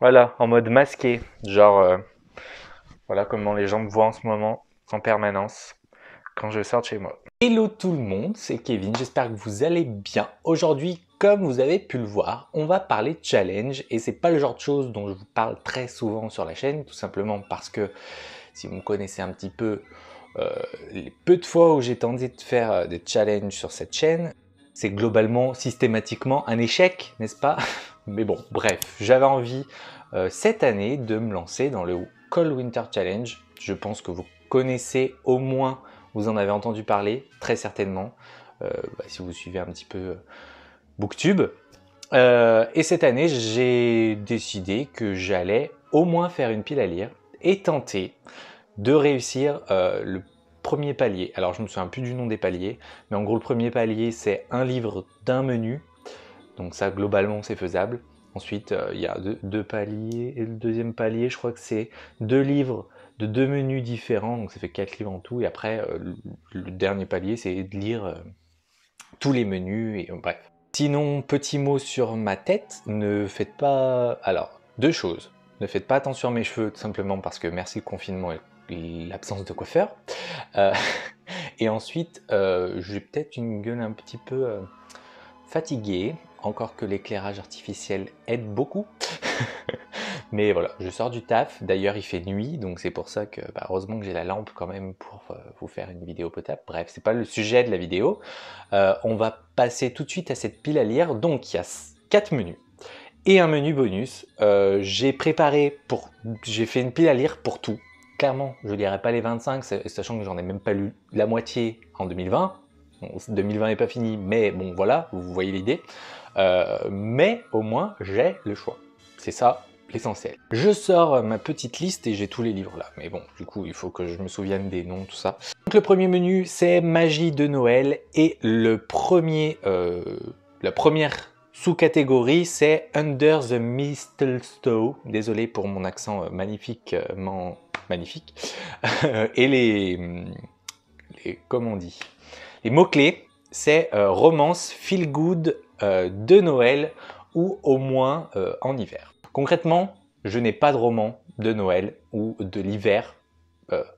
Voilà, en mode masqué. Genre, euh, voilà comment les gens me voient en ce moment, en permanence, quand je sors de chez moi. Hello tout le monde, c'est Kevin, j'espère que vous allez bien. Aujourd'hui, comme vous avez pu le voir, on va parler challenge et c'est pas le genre de choses dont je vous parle très souvent sur la chaîne, tout simplement parce que si vous me connaissez un petit peu, euh, les peu de fois où j'ai tenté de faire euh, des challenges sur cette chaîne, c'est globalement systématiquement un échec, n'est-ce pas mais bon, bref, j'avais envie euh, cette année de me lancer dans le Cold Winter Challenge. Je pense que vous connaissez au moins, vous en avez entendu parler, très certainement, euh, bah, si vous suivez un petit peu euh, Booktube. et cette année, j'ai décidé que j'allais au moins faire une pile à lire et tenter de réussir le premier palier. Alors je ne me souviens plus du nom des paliers, mais en gros le premier palier c'est un livre d'un menu donc ça, globalement, c'est faisable. Ensuite, euh, il y a deux, paliers. Et le deuxième palier, je crois que c'est deux livres de deux menus différents. Donc ça fait quatre livres en tout. Et après, euh, le, dernier palier, c'est de lire euh, tous les menus. Et bref. Sinon, petit mot sur ma tête. Ne faites pas... Alors, deux choses. Ne faites pas attention à mes cheveux, tout simplement parce que merci le confinement et l'absence de coiffeur. et ensuite, j'ai peut-être une gueule un petit peu fatiguée encore que l'éclairage artificiel aide beaucoup. Mais voilà, je sors du taf. D'ailleurs, il fait nuit, donc c'est pour ça que bah, heureusement que j'ai la lampe quand même pour euh, vous faire une vidéo potable. Bref, c'est pas le sujet de la vidéo. Euh, on va passer tout de suite à cette pile à lire. Donc, il y a quatre menus et un menu bonus. Euh, j'ai préparé pour, j'ai fait une pile à lire pour tout. Clairement, je ne lirai pas les 25, sachant que j'en ai même pas lu la moitié en 2020. 2020 n'est pas fini, mais bon voilà, vous voyez l'idée. Euh, mais au moins j'ai le choix. C'est ça l'essentiel. Je sors euh, ma petite liste et j'ai tous les livres là, mais bon, du coup, il faut que je me souvienne des noms, tout ça. Donc le premier menu, c'est Magie de Noël, et le premier, euh, la première sous-catégorie, c'est Under the Mistletoe, désolé pour mon accent magnifiquement magnifique, et les, les comment on dit les mots-clés, c'est euh, romance, feel good euh, de Noël ou au moins euh, en hiver. Concrètement, je n'ai pas de roman de Noël ou de l'hiver,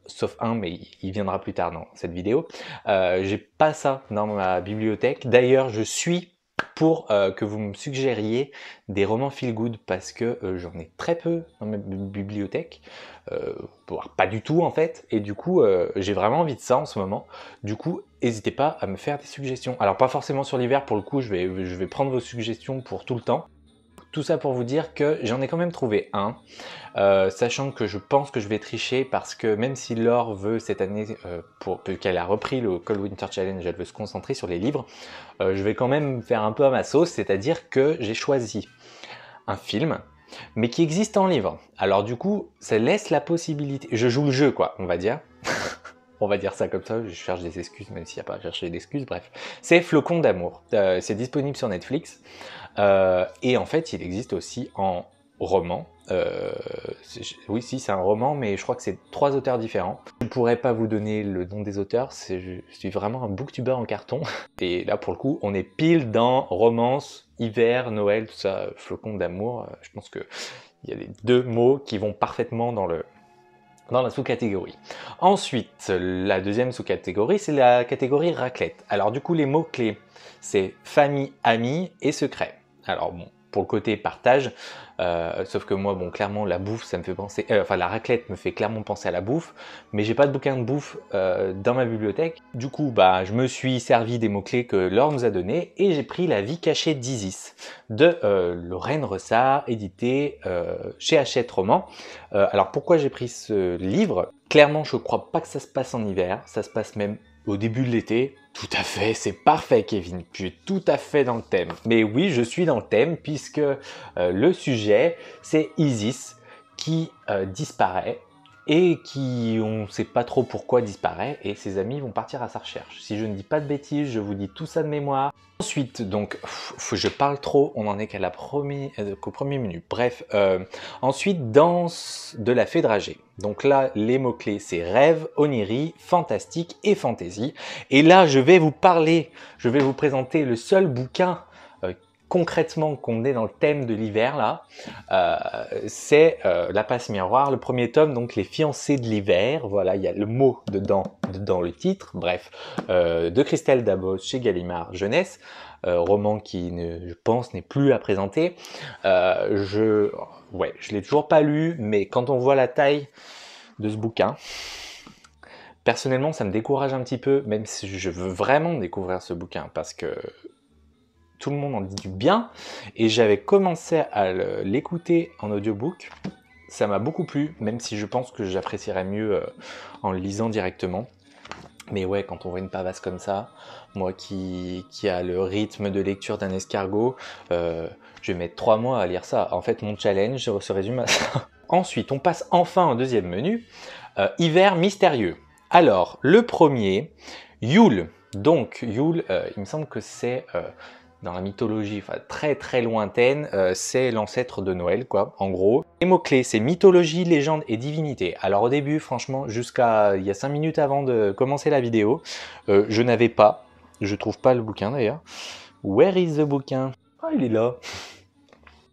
sauf un, mais il viendra plus tard dans cette vidéo. J'ai pas ça dans ma bibliothèque. D'ailleurs, je suis pour euh, que vous me suggériez des romans feel good parce que euh, j'en ai très peu dans ma bibliothèque, euh, voire pas du tout en fait, et du coup j'ai vraiment envie de ça en ce moment. Du coup, n'hésitez pas à me faire des suggestions. Alors pas forcément sur l'hiver, pour le coup je vais prendre vos suggestions pour tout le temps, tout ça pour vous dire que j'en ai quand même trouvé un, euh, sachant que je pense que je vais tricher parce que même si Laure veut cette année, euh, pour qu'elle a repris le Cold Winter Challenge, elle veut se concentrer sur les livres, euh, je vais quand même faire un peu à ma sauce, c'est-à-dire que j'ai choisi un film mais qui existe en livre. Alors du coup, ça laisse la possibilité, je joue le jeu quoi, on va dire. on va dire ça comme ça, je cherche des excuses même s'il n'y a pas à chercher d'excuses, bref. C'est Flocon d'amour, euh, c'est disponible sur Netflix. Euh, et en fait, il existe aussi en roman. Euh, oui, si, c'est un roman, mais je crois que c'est trois auteurs différents. Je ne pourrais pas vous donner le nom des auteurs, je suis vraiment un booktuber en carton. Et là, pour le coup, on est pile dans romance, hiver, Noël, tout ça, flocon d'amour. Euh, je pense que il y a les deux mots qui vont parfaitement dans le, dans la sous-catégorie. Ensuite, la deuxième sous-catégorie, c'est la catégorie raclette. Alors du coup, les mots-clés, c'est famille, amis et secret. Alors bon, pour le côté partage, euh, sauf que moi, bon, clairement, la bouffe, ça me fait penser, euh, enfin, la raclette me fait clairement penser à la bouffe, mais j'ai pas de bouquin de bouffe euh, dans ma bibliothèque. Du coup, bah, je me suis servi des mots-clés que Laure nous a donnés et j'ai pris La vie cachée d'Isis de Lorraine Ressard, édité chez Hachette Roman. alors, pourquoi j'ai pris ce livre Clairement, je crois pas que ça se passe en hiver, ça se passe même au début de l'été, tout à fait, c'est parfait Kevin, tu es tout à fait dans le thème. Mais oui, je suis dans le thème puisque euh, le sujet, c'est Isis qui euh, disparaît et qui, on ne sait pas trop pourquoi, disparaît, et ses amis vont partir à sa recherche. Si je ne dis pas de bêtises, je vous dis tout ça de mémoire. Ensuite, donc, je parle trop, on en est qu'à la euh, qu'au premier menu. Bref, euh, ensuite, danse de la fée dragée. Donc là, les mots-clés, c'est rêve, onirie, fantastique et fantaisie. Et là, je vais vous parler, je vais vous présenter le seul bouquin concrètement qu'on est dans le thème de l'hiver là, euh, c'est euh, La passe miroir, le premier tome, donc Les fiancés de l'hiver, voilà, il y a le mot dedans, dans le titre, bref, euh, de Christelle Dabos chez Gallimard Jeunesse, roman qui, je pense, n'est plus à présenter. je ouais, je l'ai toujours pas lu, mais quand on voit la taille de ce bouquin, personnellement, ça me décourage un petit peu, même si je veux vraiment découvrir ce bouquin, parce que tout le monde en dit du bien. Et j'avais commencé à l'écouter en audiobook. Ça m'a beaucoup plu, même si je pense que j'apprécierais mieux euh, en le lisant directement. Mais ouais, quand on voit une pavasse comme ça, moi qui, qui a le rythme de lecture d'un escargot, euh, je vais mettre trois mois à lire ça. En fait, mon challenge se résume à ça. Ensuite, on passe enfin au deuxième menu, euh, hiver mystérieux. Alors, le premier, Yule. Donc, Yule, il me semble que c'est dans la mythologie très très lointaine, euh, c'est l'ancêtre de Noël, quoi, en gros. Les mots-clés, c'est mythologie, légende et divinité. Alors au début, franchement, jusqu'à il y a 5 minutes avant de commencer la vidéo, euh, je n'avais pas, je trouve pas le bouquin d'ailleurs. Where is the bouquin Ah, il est là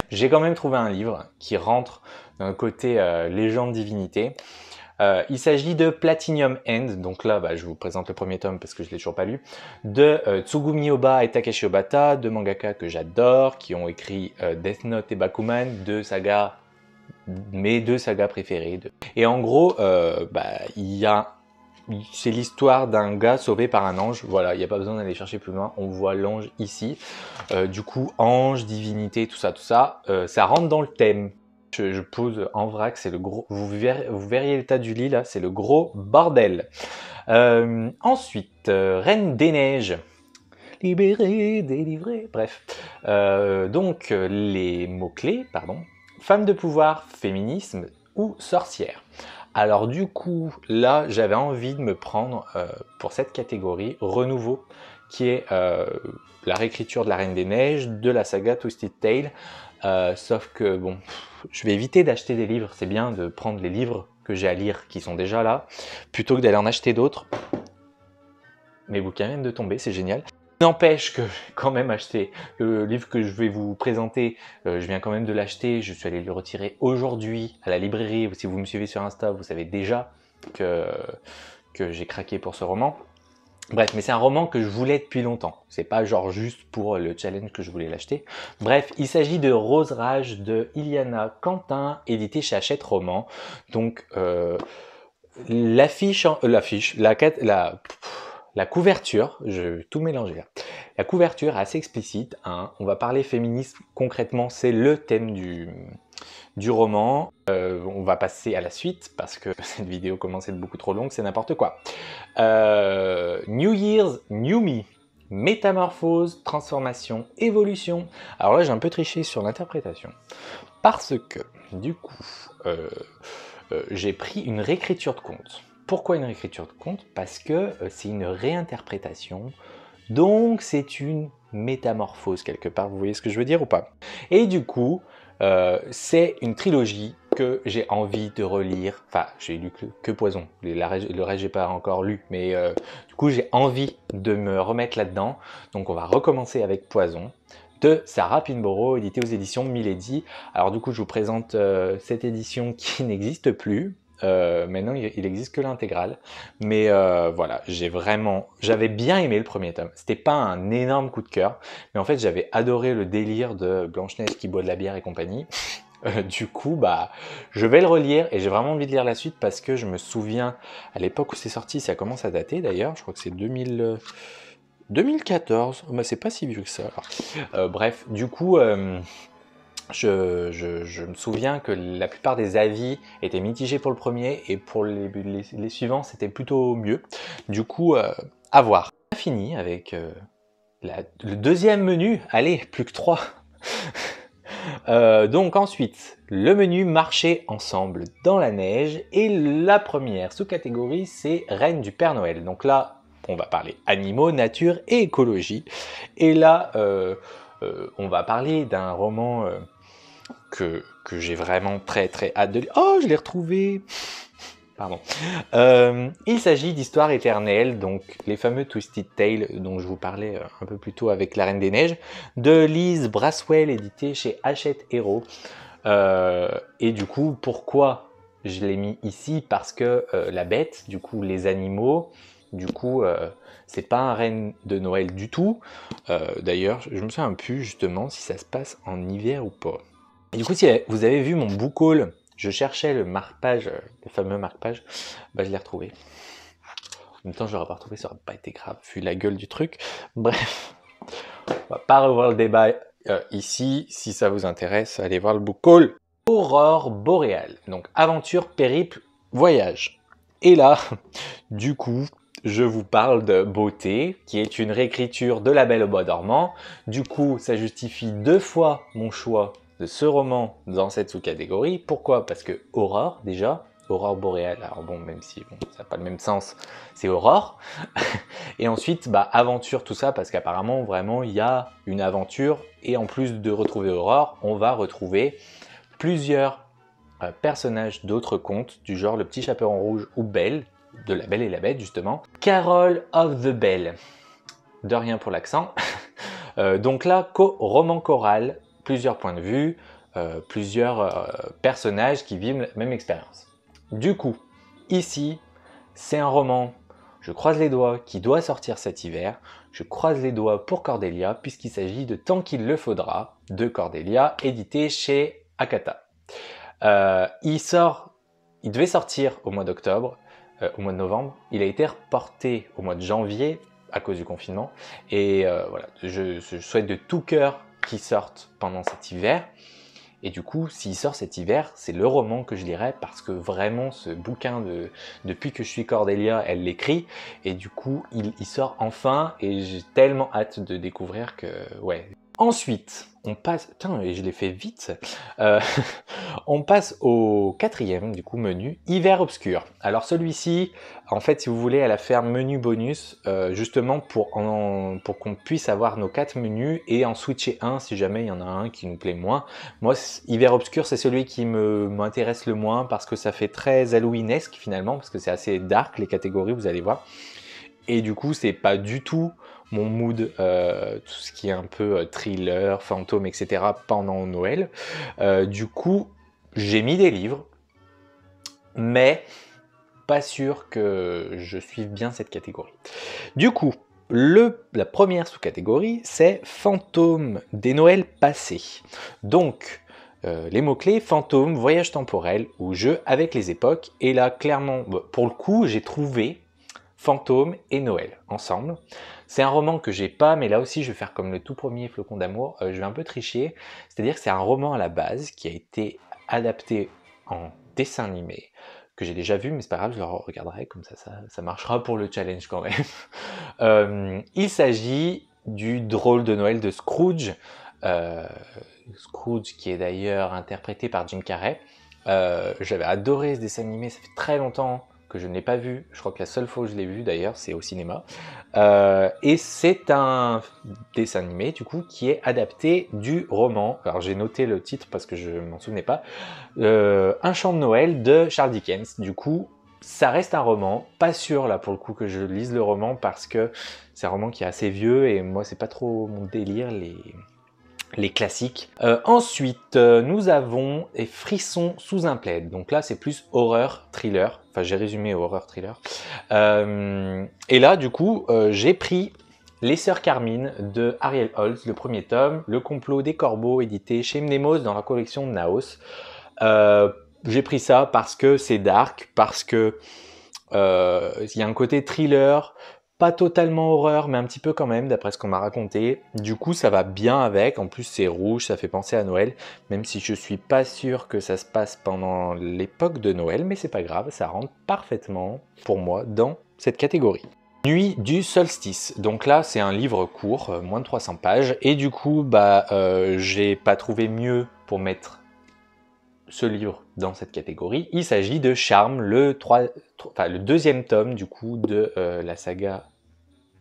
J'ai quand même trouvé un livre qui rentre d'un côté euh, légende-divinité, euh, il s'agit de Platinum End, donc là bah, je vous présente le premier tome parce que je l'ai toujours pas lu, de euh, Tsugumi Oba et Takeshi Obata, deux mangaka que j'adore, qui ont écrit euh, Death Note et Bakuman, deux sagas, mes deux sagas préférées. Et en gros, bah, il y c'est l'histoire d'un gars sauvé par un ange. Voilà, il n'y a pas besoin d'aller chercher plus loin. On voit l'ange ici. du coup, ange, divinité, tout ça, tout ça, ça rentre dans le thème je, pose en vrac, c'est le gros. Vous, verriez l'état du lit là, c'est le gros bordel. Euh, ensuite, euh, Reine des Neiges. Libérée, délivrée, bref. Euh, donc, les mots-clés, pardon. Femme de pouvoir, féminisme ou sorcière. Alors du coup, là, j'avais envie de me prendre pour cette catégorie renouveau qui est euh, la réécriture de la Reine des Neiges, de la saga Twisted Tale. Euh, sauf que, bon, je vais éviter d'acheter des livres. C'est bien de prendre les livres que j'ai à lire qui sont déjà là, plutôt que d'aller en acheter d'autres. Mes bouquins viennent de tomber, c'est génial. N'empêche que j'ai quand même acheté euh, le livre que je vais vous présenter. je viens quand même de l'acheter. Je suis allé le retirer aujourd'hui à la librairie. Si vous me suivez sur Insta, vous savez déjà que, que j'ai craqué pour ce roman. Bref, mais c'est un roman que je voulais depuis longtemps. C'est pas genre juste pour le challenge que je voulais l'acheter. Bref, il s'agit de Rose Rage de Iliana Quentin, édité chez Hachette Roman. Donc euh, euh, l'affiche, la, la, la couverture, je vais tout mélanger là. La couverture assez explicite. Hein. On va parler féminisme concrètement, c'est le thème du du roman. Euh, on va passer à la suite parce que cette vidéo commence à être beaucoup trop longue, c'est n'importe quoi. Euh, New Year's, New Me. Métamorphose, transformation, évolution. Alors là, j'ai un peu triché sur l'interprétation. Parce que, du coup, euh, j'ai pris une réécriture de conte. Pourquoi une réécriture de conte Parce que c'est une réinterprétation. Donc, c'est une métamorphose quelque part, vous voyez ce que je veux dire ou pas Et du coup, euh, c'est une trilogie que j'ai envie de relire. Enfin, j'ai lu que, Poison. le reste, j'ai pas encore lu. Mais euh, du coup, j'ai envie de me remettre là-dedans. Donc, on va recommencer avec Poison de Sarah Pinborough, édité aux éditions Milady. Alors du coup, je vous présente euh, cette édition qui n'existe plus, euh, maintenant, il existe que l'intégrale. Mais euh, voilà, j'ai vraiment, j'avais bien aimé le premier tome. C'était pas un énorme coup de cœur, mais en fait, j'avais adoré le délire de Blanche Neige qui boit de la bière et compagnie. Euh, du coup, bah, je vais le relire et j'ai vraiment envie de lire la suite parce que je me souviens à l'époque où c'est sorti, ça commence à dater d'ailleurs. Je crois que c'est 2000. 2014, bah, c'est pas si vieux que ça. bref, du coup, je, me souviens que la plupart des avis étaient mitigés pour le premier et pour les, suivants c'était plutôt mieux. Du coup, euh, à voir. On a fini avec euh, le deuxième menu. Allez, plus que trois. Euh, donc ensuite, le menu marcher ensemble dans la neige et la première sous-catégorie c'est Reine du Père Noël. Donc là, on va parler animaux, nature et écologie. Et là, euh, on va parler d'un roman que, j'ai vraiment très très hâte de lire. Oh, je l'ai retrouvé Pardon. Euh, il s'agit d'Histoire éternelle, donc les fameux Twisted Tales dont je vous parlais euh, un peu plus tôt avec La Reine des Neiges, de Lise Braswell, édité chez Hachette Hero. Euh, et du coup, pourquoi je l'ai mis ici Parce que la bête, du coup, les animaux, du coup, c'est pas un reine de Noël du tout. D'ailleurs, je me souviens peu justement si ça se passe en hiver ou pas du coup, si vous avez vu mon book je cherchais le marque-page, le fameux marque-page, bah, je l'ai retrouvé. En même temps, je l'aurais pas retrouvé, ça aurait pas été grave, vu la gueule du truc. Bref, on va pas revoir le débat euh, ici. Si ça vous intéresse, allez voir le book haul. Aurore boréale, donc aventure, périple, voyage. Et là, du coup, je vous parle de Beauté, qui est une réécriture de La Belle au Bois dormant. Du coup, ça justifie deux fois mon choix de ce roman dans cette sous-catégorie. Pourquoi Parce que Aurore, déjà, Aurore boréale, alors bon, même si bon, ça n'a pas le même sens, c'est Aurore. et ensuite, bah, aventure, tout ça, parce qu'apparemment, vraiment, il y a une aventure. Et en plus de retrouver Aurore, on va retrouver plusieurs euh, personnages d'autres contes, du genre Le Petit Chaperon Rouge ou Belle, de La Belle et la Bête, justement. Carol of the Belle. De rien pour l'accent. Euh, donc là, roman choral plusieurs points de vue, euh, plusieurs euh, personnages qui vivent la même expérience. Du coup, ici, c'est un roman, je croise les doigts, qui doit sortir cet hiver, je croise les doigts pour Cordelia, puisqu'il s'agit de Tant qu'il le faudra, de Cordelia, édité chez Akata. Euh, il sort, il devait sortir au mois d'octobre, au mois de novembre, il a été reporté au mois de janvier à cause du confinement, et voilà, je, je souhaite de tout cœur qui sortent pendant cet hiver. Et du coup, s'il sort cet hiver, c'est le roman que je lirai parce que vraiment, ce bouquin, de, depuis que je suis Cordelia, elle l'écrit. Et du coup, il, sort enfin et j'ai tellement hâte de découvrir que, ouais. Ensuite, on passe... Putain, et je l'ai fait vite. Euh, On passe au quatrième, du coup, menu, hiver obscur. Alors celui-ci, en fait, si vous voulez, elle a fait menu bonus, euh, justement pour, pour qu'on puisse avoir nos quatre menus et en switcher un si jamais il y en a un qui nous plaît moins. Moi, hiver obscur, c'est celui qui me m'intéresse le moins parce que ça fait très halloweenesque finalement, parce que c'est assez dark les catégories, vous allez voir. Et du coup, c'est pas du tout mon mood, euh, tout ce qui est un peu euh, thriller, fantôme, etc. pendant Noël. du coup, j'ai mis des livres, mais pas sûr que je suive bien cette catégorie. Du coup, le, la première sous-catégorie, c'est Fantôme des Noëls passés. Donc, euh, les mots-clés Fantôme, voyage temporel ou jeu avec les époques. Et là, clairement, bah, pour le coup, j'ai trouvé Fantôme et Noël ensemble. C'est un roman que j'ai pas, mais là aussi, je vais faire comme le tout premier Flocon d'amour. Euh, je vais un peu tricher. C'est-à-dire que c'est un roman à la base qui a été adapté en dessin animé que j'ai déjà vu, mais c'est pas grave, je le regarderai comme ça, ça, marchera pour le challenge quand même. Euh, il s'agit du drôle de Noël de Scrooge, euh, Scrooge qui est d'ailleurs interprété par Jim Carrey. Euh, j'avais adoré ce dessin animé, ça fait très longtemps que je n'ai pas vu. Je crois que la seule fois où je l'ai vu d'ailleurs, c'est au cinéma. Euh, et c'est un dessin animé du coup qui est adapté du roman. Alors j'ai noté le titre parce que je m'en souvenais pas. Euh, un chant de Noël de Charles Dickens. Du coup, ça reste un roman. Pas sûr là pour le coup que je lise le roman parce que c'est un roman qui est assez vieux et moi c'est pas trop mon délire les les classiques. Euh, ensuite, euh, nous avons les frissons sous un plaid. Donc là, c'est plus horreur thriller. Enfin, j'ai résumé horreur thriller. Euh, et là, du coup, j'ai pris les Sœurs Carmine de Ariel Holtz, le premier tome, Le complot des corbeaux, édité chez Mnemos dans la collection Naos. j'ai pris ça parce que c'est dark, parce que il y a un côté thriller, pas totalement horreur, mais un petit peu quand même, d'après ce qu'on m'a raconté. Du coup, ça va bien avec. En plus, c'est rouge, ça fait penser à Noël, même si je suis pas sûr que ça se passe pendant l'époque de Noël, mais c'est pas grave, ça rentre parfaitement, pour moi, dans cette catégorie. Nuit du solstice. Donc là, c'est un livre court, euh, moins de 300 pages, et du coup, bah, euh, j'ai pas trouvé mieux pour mettre ce livre dans cette catégorie. Il s'agit de Charme, le, 3, enfin, le deuxième tome du coup de euh, la saga.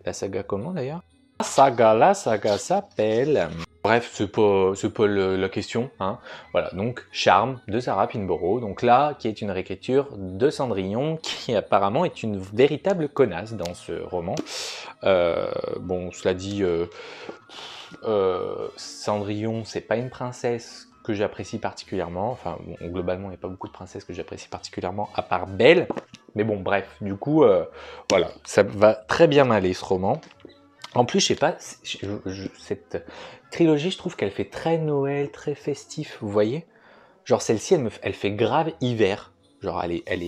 La saga comment d'ailleurs La saga, la saga s'appelle. Bref, c'est pas, pas la question. Hein. Voilà, donc Charme de Sarah Pinborough. Donc là, qui est une réécriture de Cendrillon, qui apparemment est une véritable connasse dans ce roman. Euh, bon, cela dit, euh, Cendrillon, c'est pas une princesse que j'apprécie particulièrement. Enfin, globalement, il n'y a pas beaucoup de princesses que j'apprécie particulièrement, à part Belle. Mais bon, bref, du coup, euh, voilà, ça va très bien m'aller ce roman. En plus, je sais pas, cette trilogie, je trouve qu'elle fait très Noël, très festif, vous voyez Genre celle-ci, elle, me, elle fait grave hiver. Genre, elle elle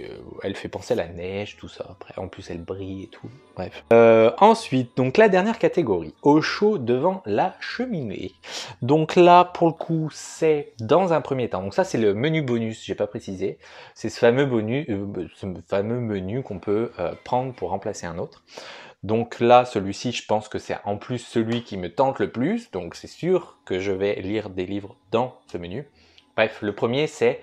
euh, elle, fait penser à la neige, tout ça. Après, en plus, elle brille et tout. Bref. Euh, ensuite, donc la dernière catégorie, au chaud devant la cheminée. Donc là, pour le coup, c'est dans un premier temps. Donc ça, c'est le menu bonus. J'ai pas précisé. C'est ce fameux bonus, euh, bah, ce fameux menu qu'on peut prendre pour remplacer un autre. Donc là, celui-ci, je pense que c'est en plus celui qui me tente le plus. Donc c'est sûr que je vais lire des livres dans ce menu. Bref, le premier, c'est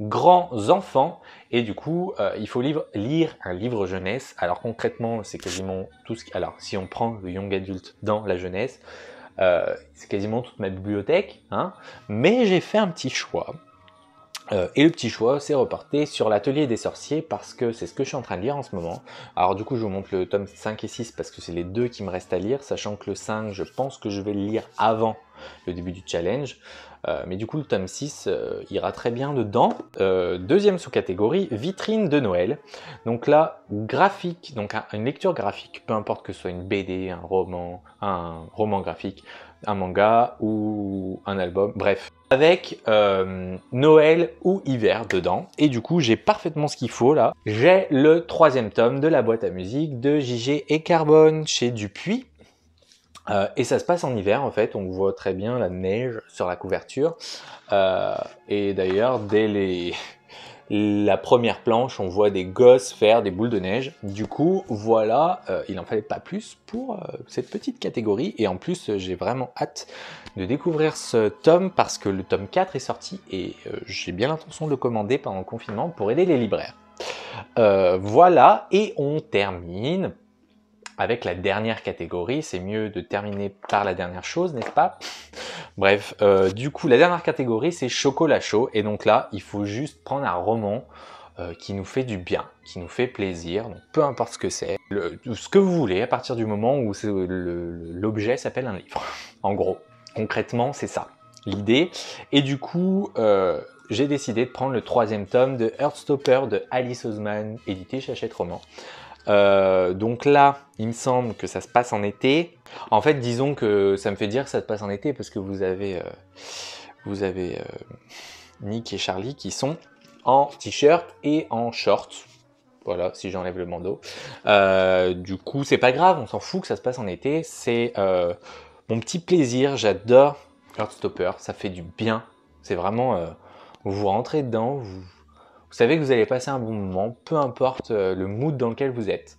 grands-enfants. Et du coup, euh, il faut lire un livre jeunesse. Alors concrètement, c'est quasiment tout ce Alors si on prend le young adulte dans la jeunesse, euh, c'est quasiment toute ma bibliothèque. Hein. Mais j'ai fait un petit choix. Euh, et le petit choix, c'est reparté sur l'atelier des sorciers parce que c'est ce que je suis en train de lire en ce moment. Alors du coup, je vous montre le tome 5 et 6 parce que c'est les deux qui me restent à lire, sachant que le 5, je pense que je vais le lire avant le début du challenge. Euh, mais du coup, le tome 6 euh, ira très bien dedans. Euh, deuxième sous-catégorie, vitrine de Noël. Donc là, graphique, donc une lecture graphique, peu importe que ce soit une BD, un roman, un roman graphique, un manga ou un album, bref. Avec Noël ou hiver dedans. Et du coup, j'ai parfaitement ce qu'il faut là. J'ai le troisième tome de la boîte à musique de JG et Carbone chez Dupuis euh, et ça se passe en hiver en fait, on voit très bien la neige sur la couverture. Euh, et d'ailleurs, dès les... la première planche, on voit des gosses faire des boules de neige. Du coup, voilà, euh, il n'en fallait pas plus pour cette petite catégorie. Et en plus, j'ai vraiment hâte de découvrir ce tome parce que le tome 4 est sorti et j'ai bien l'intention de le commander pendant le confinement pour aider les libraires. voilà, et on termine avec la dernière catégorie. C'est mieux de terminer par la dernière chose, n'est-ce pas Bref, euh, du coup, la dernière catégorie, c'est chocolat chaud. Et donc là, il faut juste prendre un roman euh, qui nous fait du bien, qui nous fait plaisir, donc peu importe ce que c'est, ce que vous voulez à partir du moment où euh, l'objet s'appelle un livre. En gros, concrètement, c'est ça l'idée. Et du coup, j'ai décidé de prendre le troisième tome de Heartstopper de Alice Osman, édité chez Hachette Roman. Euh, donc là, il me semble que ça se passe en été. En fait, disons que ça me fait dire que ça se passe en été parce que vous avez, euh, vous avez euh, Nick et Charlie qui sont en t-shirt et en short. Voilà, si j'enlève le bandeau. du coup, c'est pas grave, on s'en fout que ça se passe en été. C'est mon petit plaisir, j'adore Heartstopper, ça fait du bien. C'est vraiment, vous rentrez dedans, vous, vous savez que vous allez passer un bon moment, peu importe euh, le mood dans lequel vous êtes.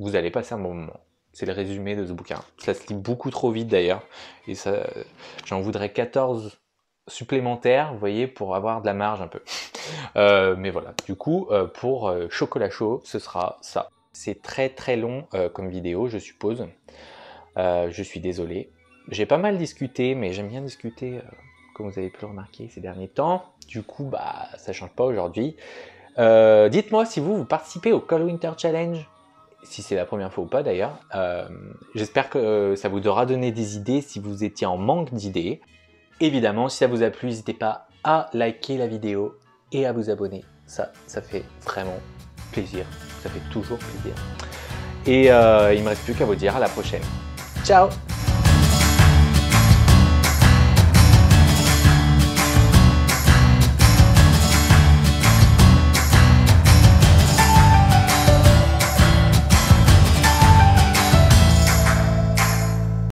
Vous allez passer un bon moment. C'est le résumé de ce bouquin. Ça se lit beaucoup trop vite d'ailleurs. Et ça, euh, j'en voudrais 14 supplémentaires, vous voyez, pour avoir de la marge un peu. Euh, mais voilà, du coup, pour Chocolat Chaud, ce sera ça. C'est très très long comme vidéo, je suppose. je suis désolé. J'ai pas mal discuté, mais j'aime bien discuter comme vous avez pu le remarquer ces derniers temps. Du coup, bah, ça change pas aujourd'hui. Euh, dites-moi si vous, vous participez au Cold Winter Challenge, si c'est la première fois ou pas d'ailleurs. Euh, j'espère que ça vous aura donné des idées si vous étiez en manque d'idées. Évidemment, si ça vous a plu, n'hésitez pas à liker la vidéo et à vous abonner. Ça, ça fait vraiment plaisir. Ça fait toujours plaisir. Et il euh, il me reste plus qu'à vous dire à la prochaine. Ciao